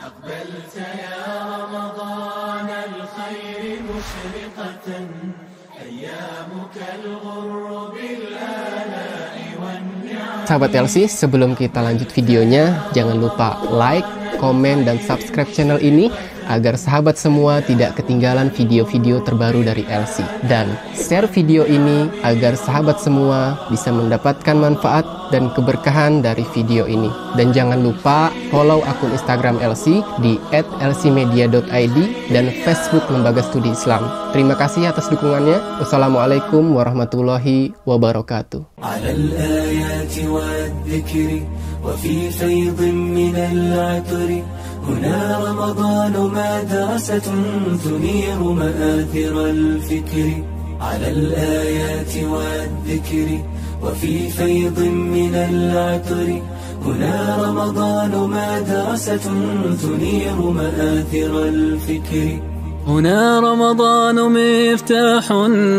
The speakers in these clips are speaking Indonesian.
أقبلت يا رمضان الخير مشرقة أيامك الغر بالآلاء والنعم Sahabat LC, sebelum kita lanjut videonya, jangan lupa like, like, komen, dan subscribe channel ini agar sahabat semua tidak ketinggalan video-video terbaru dari LC. Dan share video ini agar sahabat semua bisa mendapatkan manfaat dan keberkahan dari video ini. Dan jangan lupa follow akun Instagram LC di @lcmedia.id dan Facebook Lembaga Studi Islam. Terima kasih atas dukungannya. Wassalamualaikum warahmatullahi wabarakatuh. وفي فيض من العطر هنا رمضان مدرسة تنير مآثر الفكر على الآيات والذكر وفي فيض من العطر هنا رمضان مدرسة تنير مآثر الفكر هنا رمضان مفتاح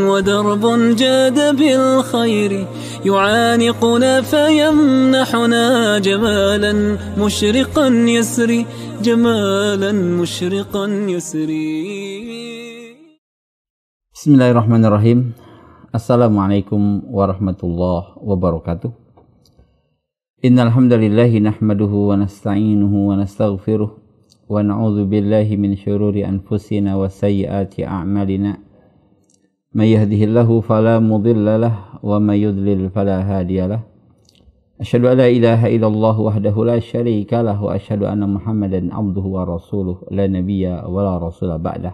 ودرب جاد بالخير يعانقنا فيمنحنا جمالا مشرقا يسري جمالا مشرقا يسري بسم الله الرحمن الرحيم السلام عليكم ورحمة الله وبركاته إن الحمد لله نحمده ونستعينه ونستغفره ونعوذ بالله من شرور أنفسنا وسيئات أعمالنا من يهده الله فلا مضل له ومن يضلل فلا هادي له أشهد أن لا إله إلا الله وحده لا شريك له وأشهد أن محمدا عبده ورسوله لا نبي ولا رسول بعده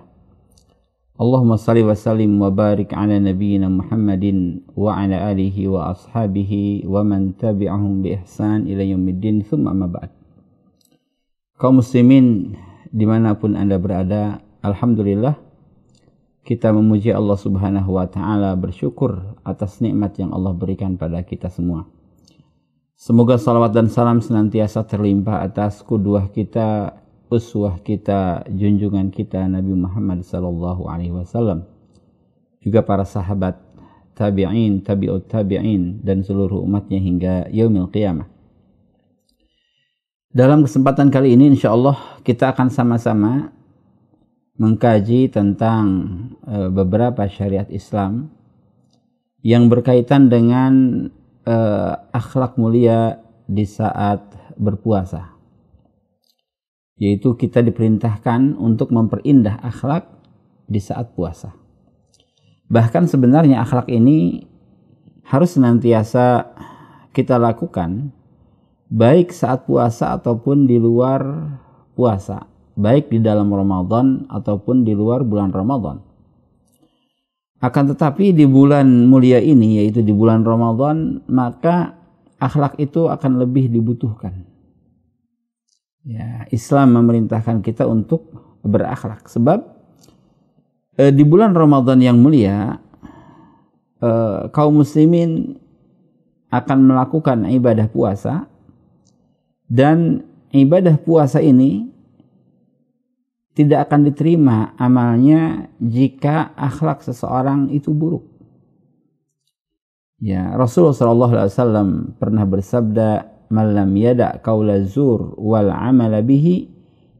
اللهم صل وسلم وبارك على نبينا محمد وعلى آله وأصحابه ومن تبعهم بإحسان إلى يوم الدين ثم أما بعد kaum muslimin dimanapun anda berada Alhamdulillah kita memuji Allah subhanahu wa ta'ala bersyukur atas nikmat yang Allah berikan pada kita semua semoga salawat dan salam senantiasa terlimpah atas kuduah kita uswah kita junjungan kita Nabi Muhammad sallallahu alaihi wasallam juga para sahabat tabi'in tabi'ut tabi'in dan seluruh umatnya hingga yaumil qiyamah dalam kesempatan kali ini insya Allah kita akan sama-sama mengkaji tentang e, beberapa syariat Islam yang berkaitan dengan uh, akhlak mulia di saat berpuasa. Yaitu kita diperintahkan untuk memperindah akhlak di saat puasa. Bahkan sebenarnya akhlak ini harus senantiasa kita lakukan baik saat puasa ataupun di luar puasa, baik di dalam Ramadan ataupun di luar bulan Ramadan. Akan tetapi di bulan mulia ini yaitu di bulan Ramadan maka akhlak itu akan lebih dibutuhkan. Ya, Islam memerintahkan kita untuk berakhlak sebab eh, di bulan Ramadan yang mulia eh, kaum muslimin akan melakukan ibadah puasa dan ibadah puasa ini tidak akan diterima amalnya jika akhlak seseorang itu buruk. Ya, Rasulullah SAW pernah bersabda, "Malam yada kaula zur wal amal bihi,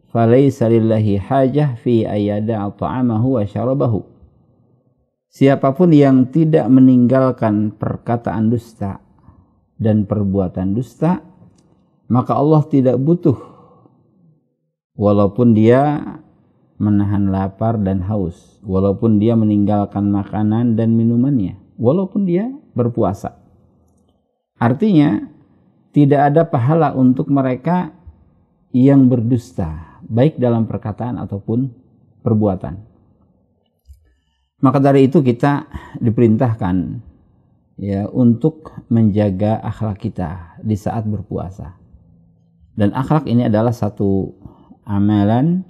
falaysa lillahi hajah fi ayada ta'amahu wa syarabahu." Siapapun yang tidak meninggalkan perkataan dusta dan perbuatan dusta, maka Allah tidak butuh walaupun dia menahan lapar dan haus, walaupun dia meninggalkan makanan dan minumannya, walaupun dia berpuasa. Artinya, tidak ada pahala untuk mereka yang berdusta, baik dalam perkataan ataupun perbuatan. Maka dari itu kita diperintahkan ya untuk menjaga akhlak kita di saat berpuasa. Dan akhlak ini adalah satu amalan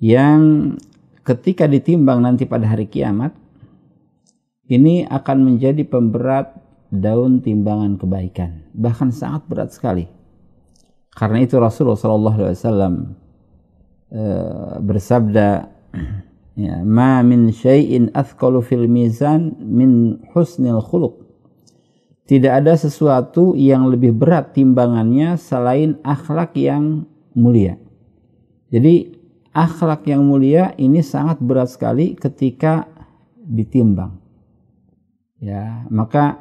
yang ketika ditimbang nanti pada hari kiamat ini akan menjadi pemberat daun timbangan kebaikan bahkan sangat berat sekali karena itu Rasulullah saw eh, bersabda ya ma min syai'in athqalu fil mizan min husnil khuluq tidak ada sesuatu yang lebih berat timbangannya selain akhlak yang mulia. Jadi akhlak yang mulia ini sangat berat sekali ketika ditimbang. Ya, maka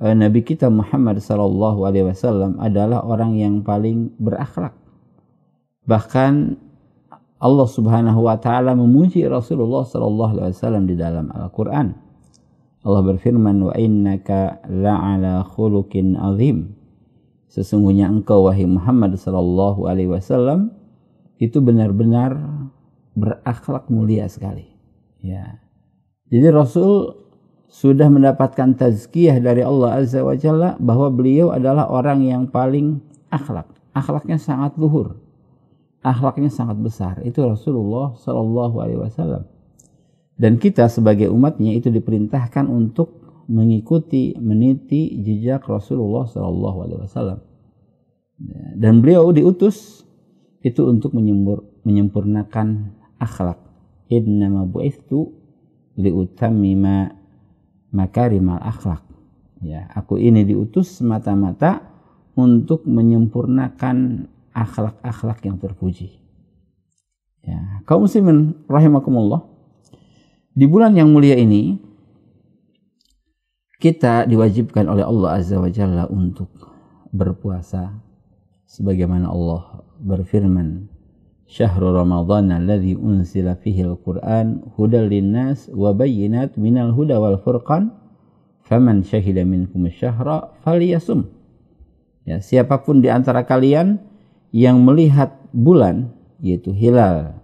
eh, Nabi kita Muhammad Sallallahu Alaihi Wasallam adalah orang yang paling berakhlak. Bahkan Allah Subhanahu Wa Taala memuji Rasulullah Sallallahu Alaihi Wasallam di dalam Al Quran. Allah berfirman wa innaka la'ala khuluqin azim. Sesungguhnya engkau wahai Muhammad sallallahu alaihi wasallam itu benar-benar berakhlak mulia sekali. Ya. Jadi Rasul sudah mendapatkan tazkiyah dari Allah Azza wa Jalla bahwa beliau adalah orang yang paling akhlak. Akhlaknya sangat luhur. Akhlaknya sangat besar. Itu Rasulullah sallallahu alaihi wasallam. Dan kita sebagai umatnya itu diperintahkan untuk mengikuti, meniti jejak Rasulullah SAW ya, Dan beliau diutus itu untuk menyembur, menyempurnakan akhlak. Innama bu'ithu liutammima makarimal akhlak. Ya, aku ini diutus semata-mata untuk menyempurnakan akhlak-akhlak yang terpuji. Ya, kaum muslimin rahimakumullah di bulan yang mulia ini kita diwajibkan oleh Allah Azza wa Jalla untuk berpuasa sebagaimana Allah berfirman Syahrul Ramadhan alladhi unsila fihi al-Qur'an hudal linnas wa bayyinat minal huda wal furqan faman syahida minkum syahra falyasum ya siapapun di antara kalian yang melihat bulan yaitu hilal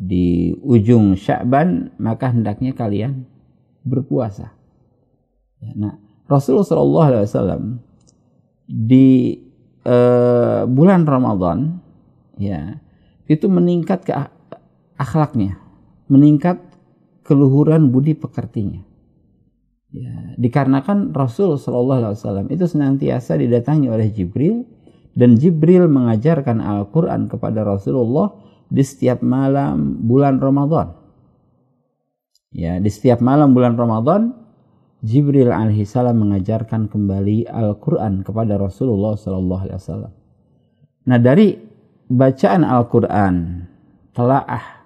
di ujung Sya'ban maka hendaknya kalian berpuasa. Ya, nah, Rasulullah Shallallahu Alaihi Wasallam di uh, bulan Ramadan ya itu meningkat ke akhlaknya, meningkat keluhuran budi pekertinya. Ya, dikarenakan Rasul Shallallahu Alaihi Wasallam itu senantiasa didatangi oleh Jibril dan Jibril mengajarkan Al-Quran kepada Rasulullah di setiap malam bulan Ramadan. Ya, di setiap malam bulan Ramadan Jibril alaihissalam mengajarkan kembali Al-Quran kepada Rasulullah Sallallahu Alaihi Wasallam. Nah dari bacaan Al-Quran, telaah,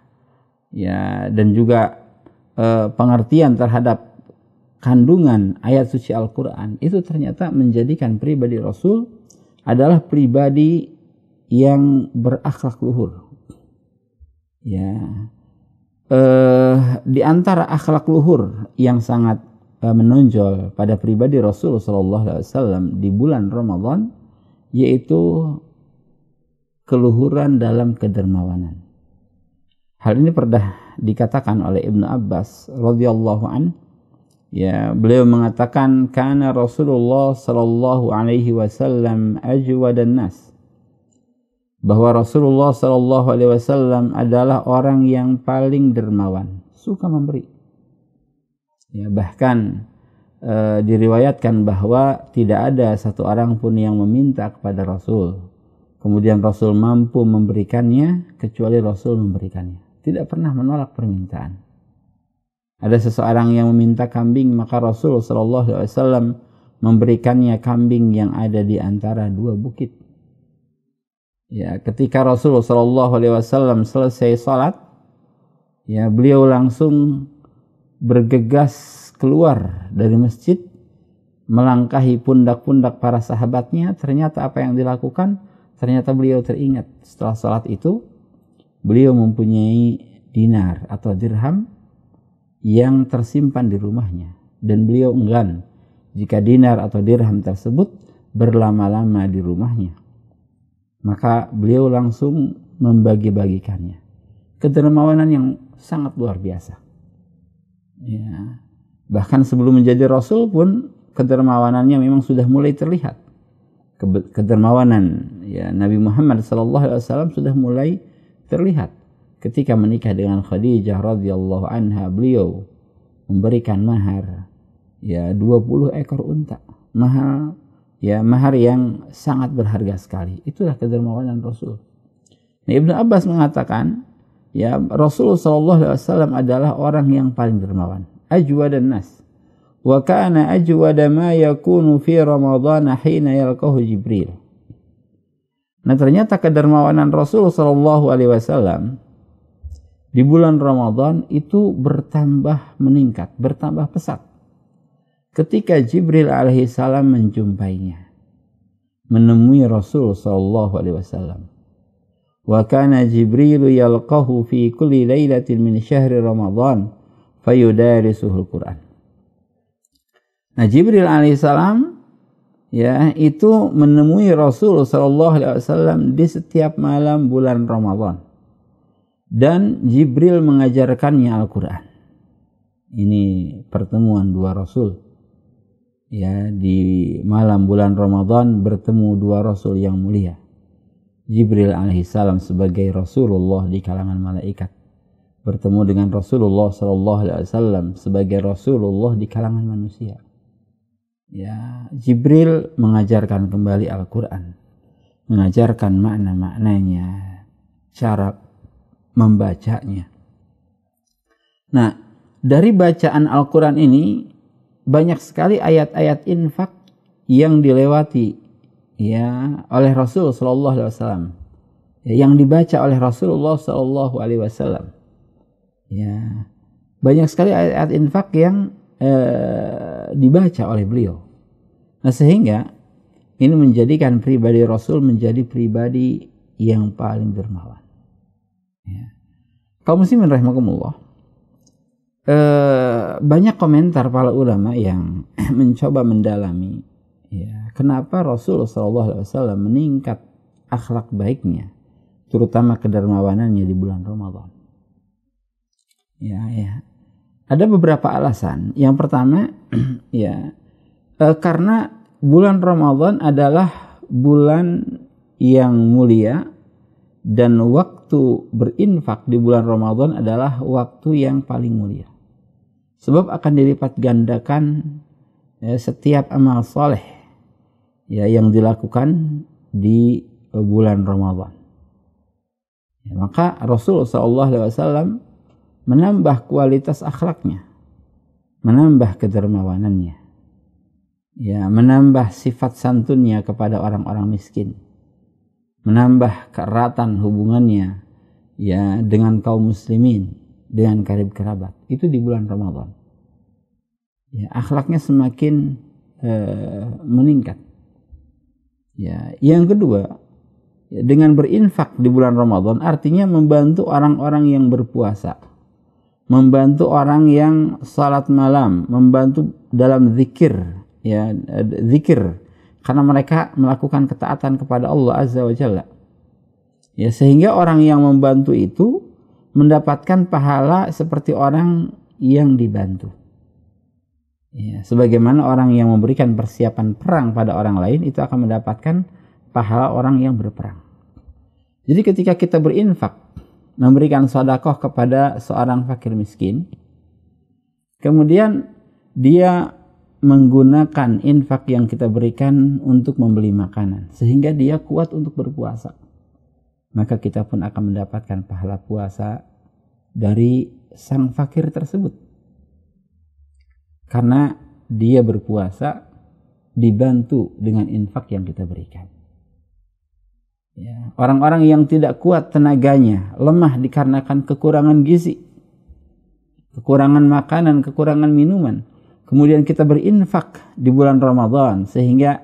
ya dan juga eh, pengertian terhadap kandungan ayat suci Al-Quran itu ternyata menjadikan pribadi Rasul adalah pribadi yang berakhlak luhur, Ya. Eh, di antara akhlak luhur yang sangat eh, menonjol pada pribadi Rasulullah SAW di bulan Ramadan yaitu keluhuran dalam kedermawanan. Hal ini pernah dikatakan oleh Ibnu Abbas radhiyallahu an ya beliau mengatakan karena Rasulullah sallallahu alaihi wasallam dan nas bahwa Rasulullah Shallallahu Alaihi Wasallam adalah orang yang paling dermawan, suka memberi. Ya, bahkan e, diriwayatkan bahwa tidak ada satu orang pun yang meminta kepada Rasul. Kemudian Rasul mampu memberikannya, kecuali Rasul memberikannya. Tidak pernah menolak permintaan. Ada seseorang yang meminta kambing, maka Rasul Shallallahu Alaihi Wasallam memberikannya kambing yang ada di antara dua bukit ya ketika Rasulullah Shallallahu Alaihi Wasallam selesai sholat ya beliau langsung bergegas keluar dari masjid melangkahi pundak-pundak para sahabatnya ternyata apa yang dilakukan ternyata beliau teringat setelah sholat itu beliau mempunyai dinar atau dirham yang tersimpan di rumahnya dan beliau enggan jika dinar atau dirham tersebut berlama-lama di rumahnya maka beliau langsung membagi-bagikannya. Kedermawanan yang sangat luar biasa. Ya. Bahkan sebelum menjadi rasul pun kedermawanannya memang sudah mulai terlihat. Kedermawanan ya Nabi Muhammad SAW sudah mulai terlihat ketika menikah dengan Khadijah radhiyallahu anha beliau memberikan mahar ya 20 ekor unta mahal ya mahar yang sangat berharga sekali. Itulah kedermawanan Rasul. Nah, Ibnu Abbas mengatakan, ya Rasulullah Shallallahu Alaihi Wasallam adalah orang yang paling dermawan. Ajwa dan nas. Wa kana ajwa ma yakunu fi Ramadan hina yalqahu Jibril. Nah ternyata kedermawanan Rasul Shallallahu Alaihi Wasallam di bulan Ramadan itu bertambah meningkat, bertambah pesat ketika Jibril alaihissalam menjumpainya menemui Rasul sallallahu alaihi wasallam wa kana Jibril yalqahu fi kulli lailatin min syahr Ramadan fayudarisuhul Quran nah Jibril alaihissalam ya itu menemui Rasul sallallahu alaihi wasallam di setiap malam bulan Ramadan dan Jibril mengajarkannya Al-Quran ini pertemuan dua Rasul ya di malam bulan Ramadan bertemu dua rasul yang mulia. Jibril alaihissalam sebagai Rasulullah di kalangan malaikat bertemu dengan Rasulullah sallallahu alaihi wasallam sebagai Rasulullah di kalangan manusia. Ya, Jibril mengajarkan kembali Al-Qur'an, mengajarkan makna-maknanya, cara membacanya. Nah, dari bacaan Al-Qur'an ini banyak sekali ayat-ayat infak yang dilewati ya oleh Rasul Shallallahu Alaihi Wasallam ya, yang dibaca oleh Rasulullah Shallallahu Alaihi Wasallam ya banyak sekali ayat-ayat infak yang eh, dibaca oleh beliau nah sehingga ini menjadikan pribadi Rasul menjadi pribadi yang paling dermawan ya. kaum muslimin rahimakumullah eh, banyak komentar para ulama yang mencoba mendalami ya, kenapa Rasulullah SAW meningkat akhlak baiknya terutama kedermawanannya di bulan Ramadan. Ya, ya. Ada beberapa alasan. Yang pertama, ya, e, karena bulan Ramadan adalah bulan yang mulia dan waktu berinfak di bulan Ramadan adalah waktu yang paling mulia. Sebab akan dilipat gandakan ya, setiap amal soleh ya, yang dilakukan di bulan Ramadhan. Ya, maka Rasul SAW menambah kualitas akhlaknya, menambah kedermawanannya, ya, menambah sifat santunnya kepada orang-orang miskin, menambah keratan hubungannya ya dengan kaum muslimin dengan karib kerabat itu di bulan Ramadan. Ya, akhlaknya semakin e, meningkat. Ya, yang kedua dengan berinfak di bulan Ramadan artinya membantu orang-orang yang berpuasa, membantu orang yang salat malam, membantu dalam zikir, ya zikir karena mereka melakukan ketaatan kepada Allah Azza wa Jalla. Ya, sehingga orang yang membantu itu mendapatkan pahala seperti orang yang dibantu. Ya, sebagaimana orang yang memberikan persiapan perang pada orang lain itu akan mendapatkan pahala orang yang berperang. Jadi ketika kita berinfak, memberikan sodakoh kepada seorang fakir miskin, kemudian dia menggunakan infak yang kita berikan untuk membeli makanan, sehingga dia kuat untuk berpuasa maka kita pun akan mendapatkan pahala puasa dari sang fakir tersebut. Karena dia berpuasa dibantu dengan infak yang kita berikan. orang ya, orang-orang yang tidak kuat tenaganya, lemah dikarenakan kekurangan gizi, kekurangan makanan, kekurangan minuman. Kemudian kita berinfak di bulan Ramadan sehingga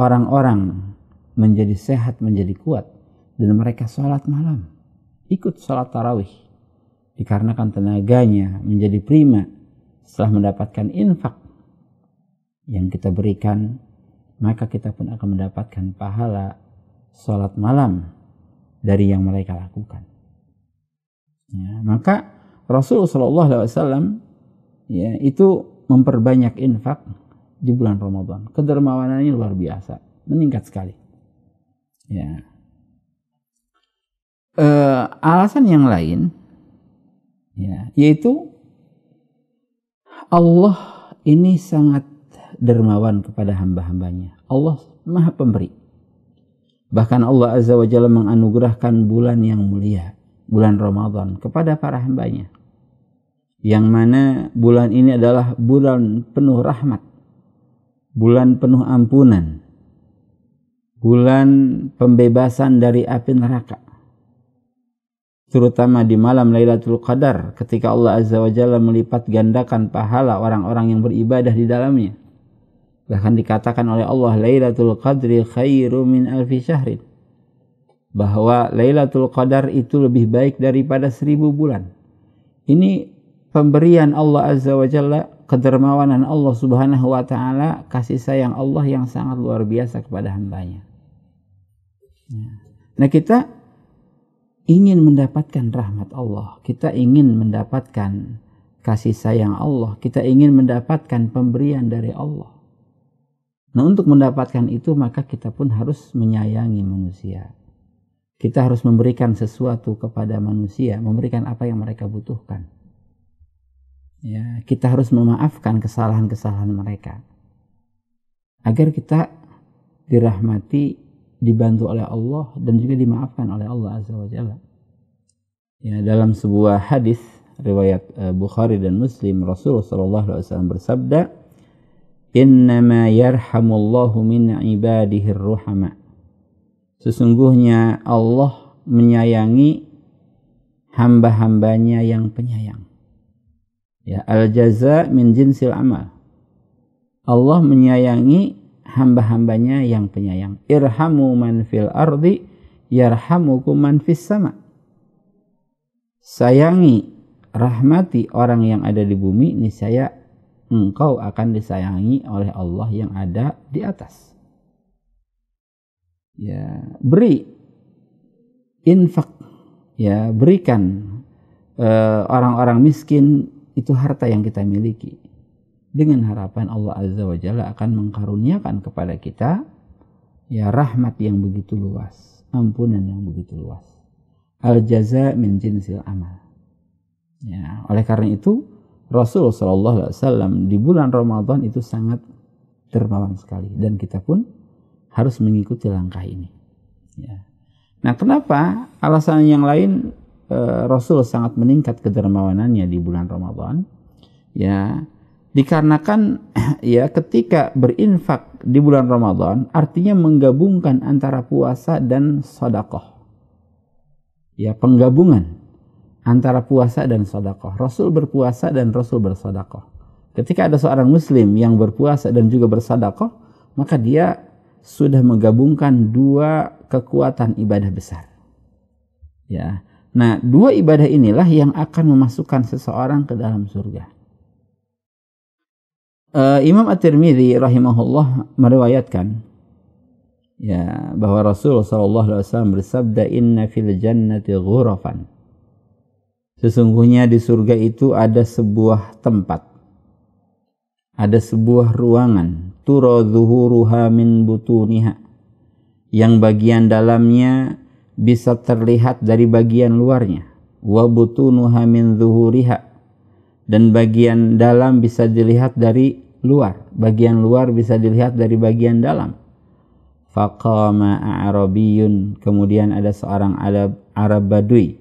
orang-orang menjadi sehat, menjadi kuat dan mereka sholat malam ikut sholat tarawih dikarenakan tenaganya menjadi prima setelah mendapatkan infak yang kita berikan maka kita pun akan mendapatkan pahala sholat malam dari yang mereka lakukan ya, maka rasulullah saw ya itu memperbanyak infak di bulan Ramadan kedermawanannya luar biasa meningkat sekali ya uh, alasan yang lain ya, yaitu Allah ini sangat dermawan kepada hamba-hambanya. Allah maha pemberi. Bahkan Allah Azza wa Jalla menganugerahkan bulan yang mulia, bulan Ramadan kepada para hambanya. Yang mana bulan ini adalah bulan penuh rahmat, bulan penuh ampunan, bulan pembebasan dari api neraka, terutama di malam Lailatul Qadar ketika Allah Azza wa Jalla melipat gandakan pahala orang-orang yang beribadah di dalamnya. Bahkan dikatakan oleh Allah Lailatul Qadri khairu min alfi syahrin. Bahwa Lailatul Qadar itu lebih baik daripada seribu bulan. Ini pemberian Allah Azza wa Jalla, kedermawanan Allah Subhanahu wa taala, kasih sayang Allah yang sangat luar biasa kepada hambanya. Nah, kita ingin mendapatkan rahmat Allah, kita ingin mendapatkan kasih sayang Allah, kita ingin mendapatkan pemberian dari Allah. Nah, untuk mendapatkan itu, maka kita pun harus menyayangi manusia. Kita harus memberikan sesuatu kepada manusia, memberikan apa yang mereka butuhkan. Ya, kita harus memaafkan kesalahan-kesalahan mereka agar kita dirahmati dibantu oleh Allah dan juga dimaafkan oleh Allah azza jalla. Ya, dalam sebuah hadis riwayat eh, Bukhari dan Muslim Rasulullah sallallahu alaihi wasallam bersabda, "Innama yarhamullahu min ibadihi ruhama." Sesungguhnya Allah menyayangi hamba-hambanya yang penyayang. Ya, al-jaza min jinsil amal. Allah menyayangi hamba-hambanya yang penyayang. Irhamu man fil ardi yarhamukum man fis sama. Sayangi, rahmati orang yang ada di bumi, ini saya engkau akan disayangi oleh Allah yang ada di atas. Ya, beri infak, ya, berikan eh, orang-orang uh, miskin itu harta yang kita miliki dengan harapan Allah Azza wa Jalla akan mengkaruniakan kepada kita ya rahmat yang begitu luas, ampunan yang begitu luas. Al jaza min jinsil amal. Ya, oleh karena itu Rasul saw Alaihi Wasallam di bulan Ramadan itu sangat dermawan sekali dan kita pun harus mengikuti langkah ini. Ya. Nah, kenapa alasan yang lain eh, Rasul sangat meningkat kedermawanannya di bulan Ramadan? Ya, Dikarenakan ya ketika berinfak di bulan Ramadan artinya menggabungkan antara puasa dan sodakoh. Ya penggabungan antara puasa dan sodakoh. Rasul berpuasa dan Rasul bersodakoh. Ketika ada seorang muslim yang berpuasa dan juga bersodakoh, maka dia sudah menggabungkan dua kekuatan ibadah besar. Ya. Nah, dua ibadah inilah yang akan memasukkan seseorang ke dalam surga uh, Imam At-Tirmidzi rahimahullah meriwayatkan ya bahwa Rasul sallallahu alaihi wasallam bersabda inna fil jannati ghurafan Sesungguhnya di surga itu ada sebuah tempat ada sebuah ruangan turu zuhuruha min butuniha yang bagian dalamnya bisa terlihat dari bagian luarnya wa butunuha min zuhuriha dan bagian dalam bisa dilihat dari luar bagian luar bisa dilihat dari bagian dalam faqama arabiyun kemudian ada seorang Arab Arab Badui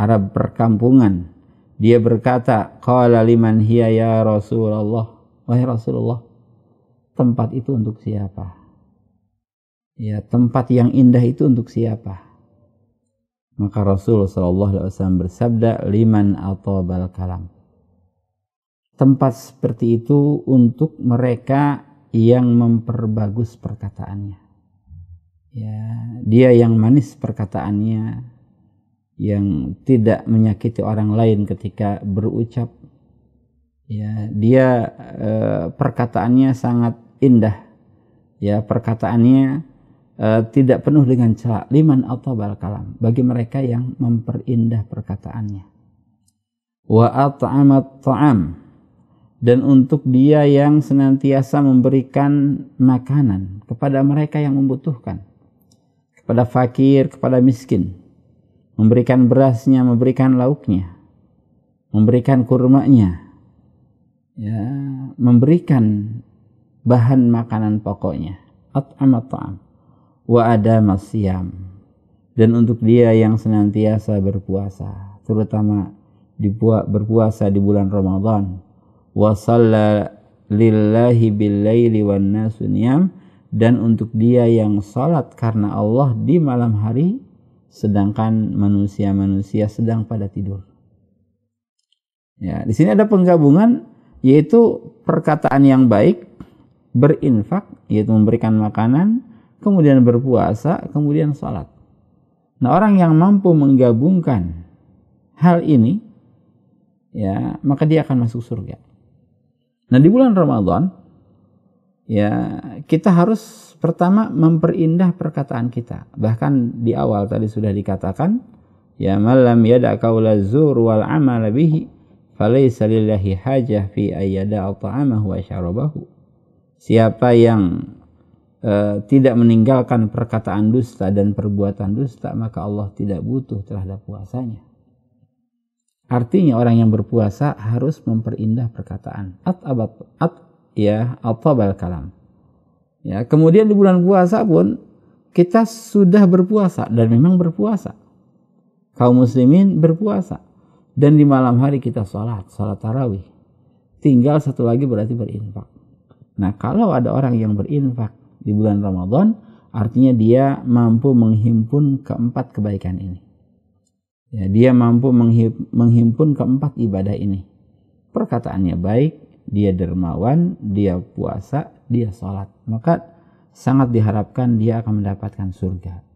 Arab perkampungan dia berkata qala liman hiya ya Rasulullah wahai Rasulullah tempat itu untuk siapa ya tempat yang indah itu untuk siapa maka Rasul sallallahu alaihi wasallam bersabda liman atabal kalam tempat seperti itu untuk mereka yang memperbagus perkataannya. Ya, dia yang manis perkataannya, yang tidak menyakiti orang lain ketika berucap. Ya, dia eh, perkataannya sangat indah. Ya, perkataannya eh, tidak penuh dengan celak Liman atau bal kalam bagi mereka yang memperindah perkataannya. Wa at'amat ta'am dan untuk dia yang senantiasa memberikan makanan kepada mereka yang membutuhkan kepada fakir kepada miskin memberikan berasnya memberikan lauknya memberikan kurmanya ya memberikan bahan makanan pokoknya at'am ta'am wa ada masyam dan untuk dia yang senantiasa berpuasa terutama dibuat berpuasa di bulan Ramadan wa lillahi billaili wan nasuniyam dan untuk dia yang salat karena Allah di malam hari sedangkan manusia-manusia sedang pada tidur. Ya, di sini ada penggabungan yaitu perkataan yang baik, berinfak yaitu memberikan makanan, kemudian berpuasa, kemudian salat. Nah, orang yang mampu menggabungkan hal ini ya, maka dia akan masuk surga. Nah di bulan Ramadan ya kita harus pertama memperindah perkataan kita. Bahkan di awal tadi sudah dikatakan ya malam yada qaula wal amal bihi falaysa lillahi hajah fi ayyada ta'amahu wa syarabahu. Siapa yang e, tidak meninggalkan perkataan dusta dan perbuatan dusta maka Allah tidak butuh terhadap puasanya. Artinya orang yang berpuasa harus memperindah perkataan. At abat at ya atobal kalam. Ya, kemudian di bulan puasa pun kita sudah berpuasa dan memang berpuasa. Kaum muslimin berpuasa dan di malam hari kita sholat, sholat tarawih. Tinggal satu lagi berarti berinfak. Nah, kalau ada orang yang berinfak di bulan Ramadan, artinya dia mampu menghimpun keempat kebaikan ini. Ya, dia mampu menghimpun keempat ibadah ini. Perkataannya baik, dia dermawan, dia puasa, dia sholat. Maka sangat diharapkan dia akan mendapatkan surga.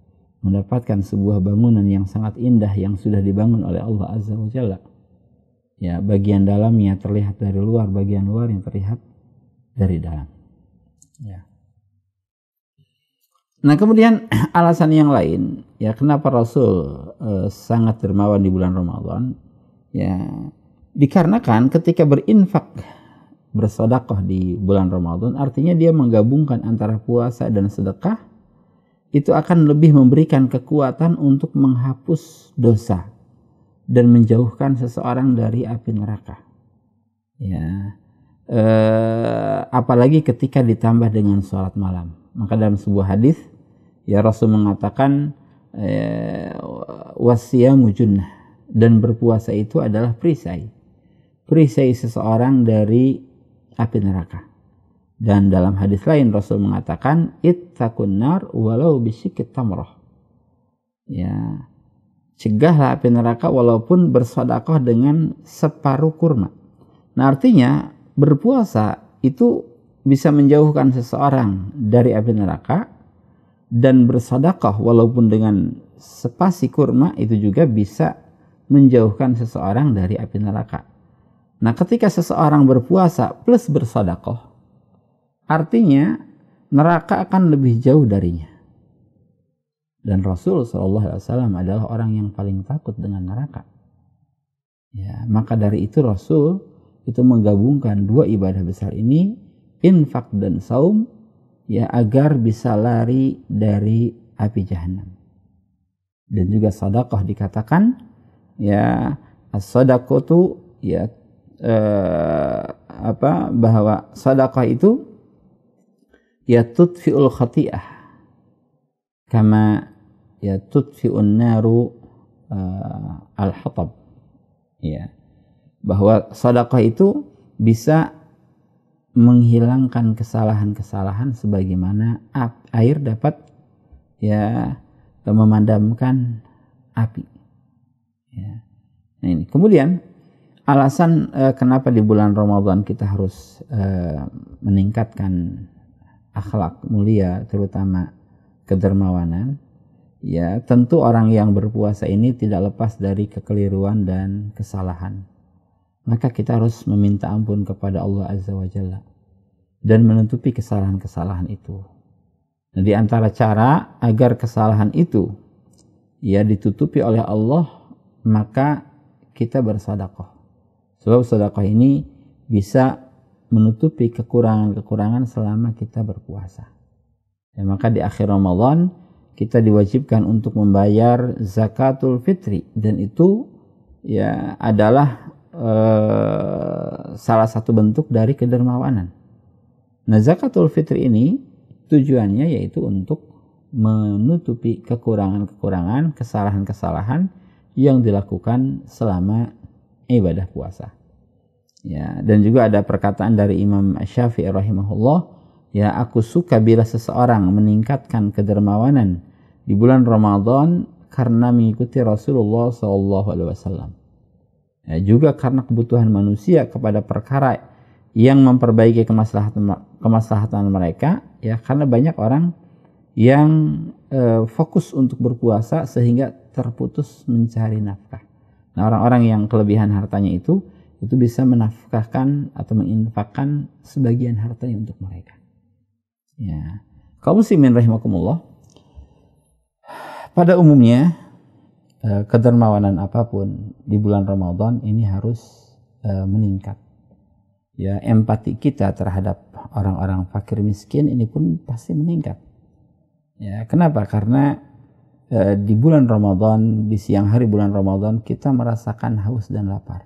Mendapatkan sebuah bangunan yang sangat indah yang sudah dibangun oleh Allah Azza wa Jalla. Ya, bagian dalamnya terlihat dari luar, bagian luar yang terlihat dari dalam. Ya. Nah, kemudian alasan yang lain, ya kenapa Rasul eh, sangat dermawan di bulan Ramadan? Ya, dikarenakan ketika berinfak bersedekah di bulan Ramadan artinya dia menggabungkan antara puasa dan sedekah itu akan lebih memberikan kekuatan untuk menghapus dosa dan menjauhkan seseorang dari api neraka. Ya. Eh, apalagi ketika ditambah dengan sholat malam. Maka dalam sebuah hadis Ya Rasul mengatakan eh, wasiyamu junnah dan berpuasa itu adalah perisai. Perisai seseorang dari api neraka. Dan dalam hadis lain Rasul mengatakan ittaqun nar walau bisikit tamrah. Ya, cegahlah api neraka walaupun bersodakoh dengan separuh kurma. Nah artinya berpuasa itu bisa menjauhkan seseorang dari api neraka dan bersadakah, walaupun dengan sepasi kurma itu juga bisa menjauhkan seseorang dari api neraka. Nah, ketika seseorang berpuasa plus bersadakah, artinya neraka akan lebih jauh darinya. Dan Rasul Shallallahu Alaihi Wasallam adalah orang yang paling takut dengan neraka. Ya, maka dari itu Rasul itu menggabungkan dua ibadah besar ini, infak dan saum, ya agar bisa lari dari api jahanam. Dan juga sodakoh dikatakan ya as itu ya eh, apa bahwa sodakoh itu ya tutfiul khati'ah kama ya tutfiul naru eh, al-hatab ya bahwa sodakoh itu bisa menghilangkan kesalahan-kesalahan sebagaimana air dapat ya memadamkan api. Ya. Nah ini kemudian alasan eh, kenapa di bulan Ramadan kita harus eh, meningkatkan akhlak mulia terutama kedermawanan ya tentu orang yang berpuasa ini tidak lepas dari kekeliruan dan kesalahan maka kita harus meminta ampun kepada Allah Azza wa Jalla dan menutupi kesalahan-kesalahan itu. Nah, di antara cara agar kesalahan itu ya ditutupi oleh Allah, maka kita bersedekah. Sebab sedekah ini bisa menutupi kekurangan-kekurangan selama kita berpuasa. Dan ya, maka di akhir Ramadan kita diwajibkan untuk membayar zakatul fitri dan itu ya adalah Eh, salah satu bentuk dari kedermawanan. Nah, zakatul fitri ini tujuannya yaitu untuk menutupi kekurangan-kekurangan, kesalahan-kesalahan yang dilakukan selama ibadah puasa. Ya, dan juga ada perkataan dari Imam Syafi'i rahimahullah, ya aku suka bila seseorang meningkatkan kedermawanan di bulan Ramadan karena mengikuti Rasulullah SAW. Ya, juga karena kebutuhan manusia kepada perkara yang memperbaiki kemaslahatan kemaslahatan mereka ya karena banyak orang yang e, fokus untuk berpuasa sehingga terputus mencari nafkah. Nah, orang-orang yang kelebihan hartanya itu itu bisa menafkahkan atau menginfakkan sebagian hartanya untuk mereka. Ya. Kaum muslimin rahimakumullah. Pada umumnya Eh, kedermawanan apapun di bulan Ramadan ini harus eh, meningkat. Ya, empati kita terhadap orang-orang fakir miskin ini pun pasti meningkat. Ya, kenapa? Karena eh, di bulan Ramadan, di siang hari bulan Ramadan kita merasakan haus dan lapar.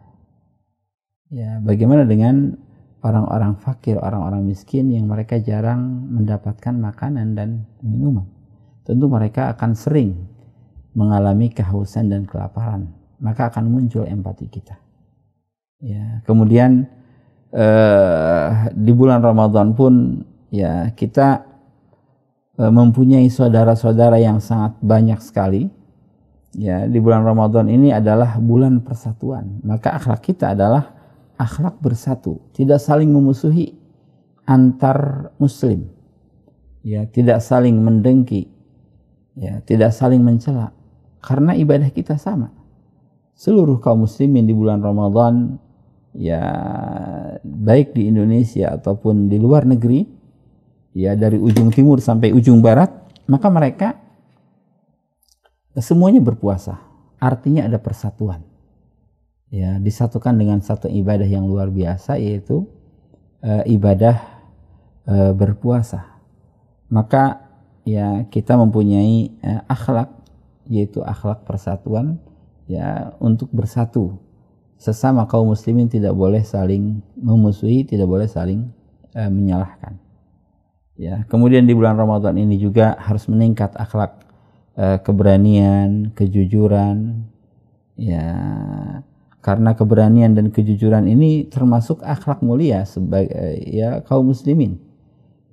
Ya, bagaimana dengan orang-orang fakir, orang-orang miskin yang mereka jarang mendapatkan makanan dan minuman? Tentu mereka akan sering mengalami kehausan dan kelaparan, maka akan muncul empati kita. Ya, kemudian eh, di bulan Ramadan pun ya kita eh, mempunyai saudara-saudara yang sangat banyak sekali. Ya, di bulan Ramadan ini adalah bulan persatuan. Maka akhlak kita adalah akhlak bersatu, tidak saling memusuhi antar muslim. Ya, tidak saling mendengki. Ya, tidak saling mencela karena ibadah kita sama. Seluruh kaum muslimin di bulan Ramadan ya baik di Indonesia ataupun di luar negeri ya dari ujung timur sampai ujung barat maka mereka semuanya berpuasa artinya ada persatuan ya disatukan dengan satu ibadah yang luar biasa yaitu e, ibadah e, berpuasa maka ya kita mempunyai e, akhlak yaitu akhlak persatuan ya untuk bersatu sesama kaum muslimin tidak boleh saling memusuhi, tidak boleh saling e, menyalahkan. Ya, kemudian di bulan Ramadan ini juga harus meningkat akhlak e, keberanian, kejujuran ya. Karena keberanian dan kejujuran ini termasuk akhlak mulia sebagai e, ya kaum muslimin.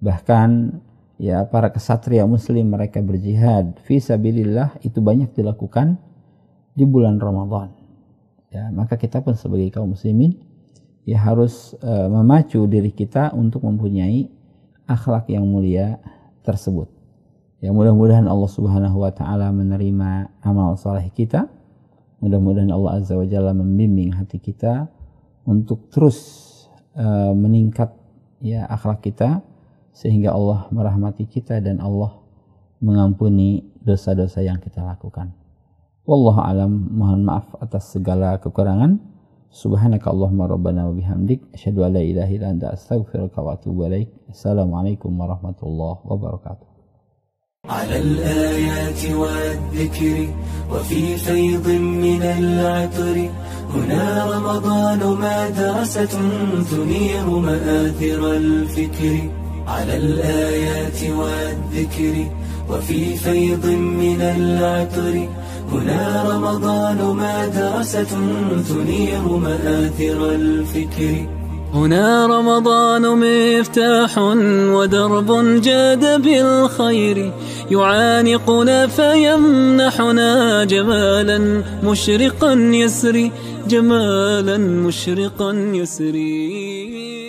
Bahkan ya para kesatria muslim mereka berjihad visabilillah itu banyak dilakukan di bulan Ramadan. Ya, maka kita pun sebagai kaum muslimin ya harus uh, memacu diri kita untuk mempunyai akhlak yang mulia tersebut. Ya mudah-mudahan Allah Subhanahu wa taala menerima amal salih kita. Mudah-mudahan Allah Azza wa Jalla membimbing hati kita untuk terus uh, meningkat ya akhlak kita sehingga Allah merahmati kita dan Allah mengampuni dosa-dosa yang kita lakukan. Wallahu alam, mohon maaf atas segala kekurangan. Subhanaka Allahumma rabbana wa bihamdik asyhadu an la ilaha illa anta astaghfiruka wa atubu ilaik. Assalamualaikum warahmatullahi wabarakatuh. على الآيات والذكر وفي فيض من العطر هنا رمضان مدرسة تنير مآثر الفكر على الآيات والذكر وفي فيض من العطر هنا رمضان مدرسة تنير مآثر الفكر هنا رمضان مفتاح ودرب جاد بالخير يعانقنا فيمنحنا جمالا مشرقا يسري جمالا مشرقا يسري